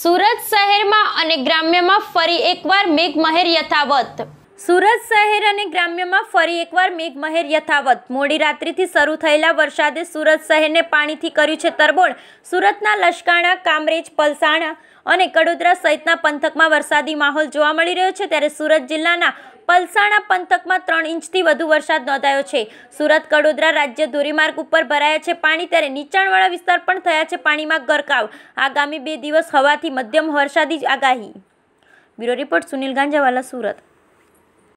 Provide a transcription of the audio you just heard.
સુરત શહેરમાં અને ગ્રામ્યમાં ફરી એકવાર મેઘમહેર યથાવત સુરત શહેર અને ગ્રામ્યમાં ફરી એકવાર મેઘમહેર યથાવત મોડી રાત્રિથી શરૂ થયેલા વરસાદે સુરત શહેરને પાણીથી કર્યું છે તરબોળ સુરતના લશ્કાણા કામરેજ પલસાણા અને કડોદરા સહિતના પંથકમાં વરસાદી માહોલ જોવા મળી રહ્યો છે ત્યારે સુરત જિલ્લાના પલસાણા પંથકમાં ત્રણ ઇંચથી વધુ વરસાદ નોંધાયો છે સુરત કડોદરા રાજ્ય ધોરીમાર્ગ ઉપર ભરાયા છે પાણી ત્યારે નીચાણવાળા વિસ્તાર પણ થયા છે પાણીમાં ગરકાવ આગામી બે દિવસ હવાથી મધ્યમ વરસાદી આગાહી બ્યુરો રિપોર્ટ સુનિલ ગાંજાવાલા સુરત